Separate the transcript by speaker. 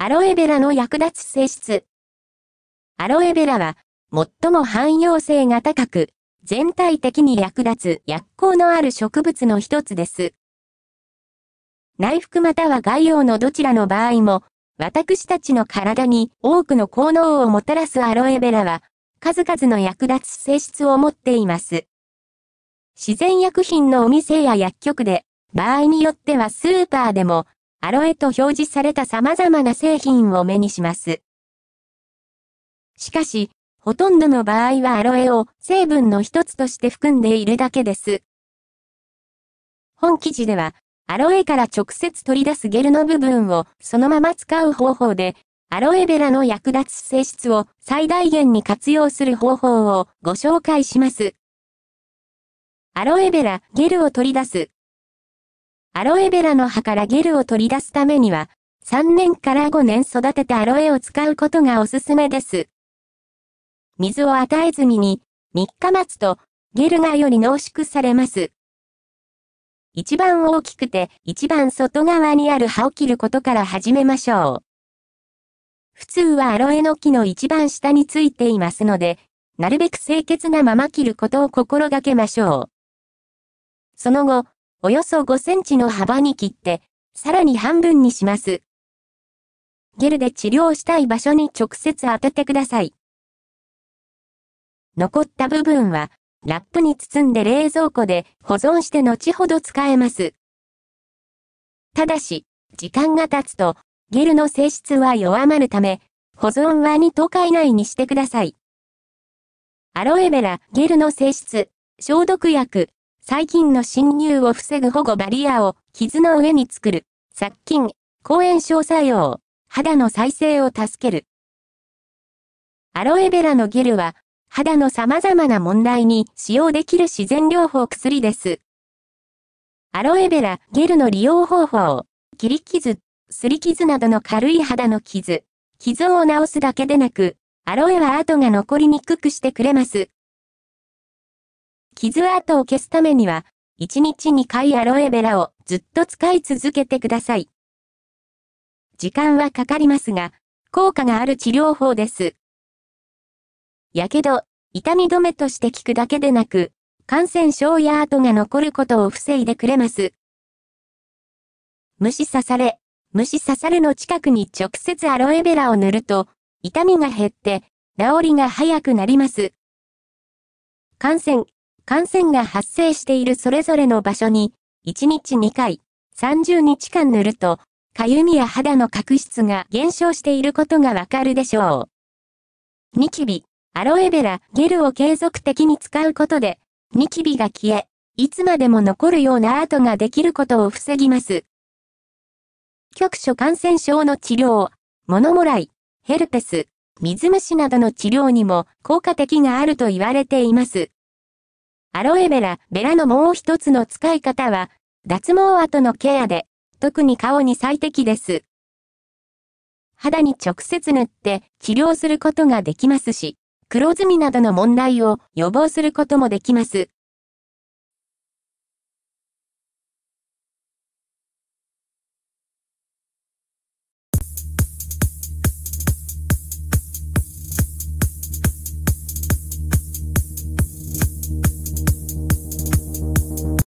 Speaker 1: アロエベラの役立つ性質。アロエベラは、最も汎用性が高く、全体的に役立つ薬効のある植物の一つです。内服または外用のどちらの場合も、私たちの体に多くの効能をもたらすアロエベラは、数々の役立つ性質を持っています。自然薬品のお店や薬局で、場合によってはスーパーでも、アロエと表示された様々な製品を目にします。しかし、ほとんどの場合はアロエを成分の一つとして含んでいるだけです。本記事では、アロエから直接取り出すゲルの部分をそのまま使う方法で、アロエベラの役立つ性質を最大限に活用する方法をご紹介します。アロエベラ、ゲルを取り出すアロエベラの葉からゲルを取り出すためには、3年から5年育てたアロエを使うことがおすすめです。水を与えずに3日待つと、ゲルがより濃縮されます。一番大きくて一番外側にある葉を切ることから始めましょう。普通はアロエの木の一番下についていますので、なるべく清潔なまま切ることを心がけましょう。その後、およそ5センチの幅に切って、さらに半分にします。ゲルで治療したい場所に直接当ててください。残った部分は、ラップに包んで冷蔵庫で保存して後ほど使えます。ただし、時間が経つと、ゲルの性質は弱まるため、保存は2日以内にしてください。アロエベラ、ゲルの性質、消毒薬、細菌の侵入を防ぐ保護バリアを傷の上に作る、殺菌、抗炎症作用、肌の再生を助ける。アロエベラのゲルは、肌の様々な問題に使用できる自然療法薬です。アロエベラゲルの利用方法、切り傷、すり傷などの軽い肌の傷、傷を治すだけでなく、アロエは跡が残りにくくしてくれます。傷跡を消すためには、1日2回アロエベラをずっと使い続けてください。時間はかかりますが、効果がある治療法です。やけど、痛み止めとして効くだけでなく、感染症や跡が残ることを防いでくれます。虫刺され、虫刺されの近くに直接アロエベラを塗ると、痛みが減って、治りが早くなります。感染、感染が発生しているそれぞれの場所に、1日2回、30日間塗ると、かゆみや肌の角質が減少していることがわかるでしょう。ニキビ、アロエベラ、ゲルを継続的に使うことで、ニキビが消え、いつまでも残るようなアートができることを防ぎます。局所感染症の治療、物もらい、ヘルペス、水虫などの治療にも効果的があると言われています。アロエベラ、ベラのもう一つの使い方は、脱毛後のケアで、特に顔に最適です。肌に直接塗って治療することができますし、黒ずみなどの問題を予防することもできます。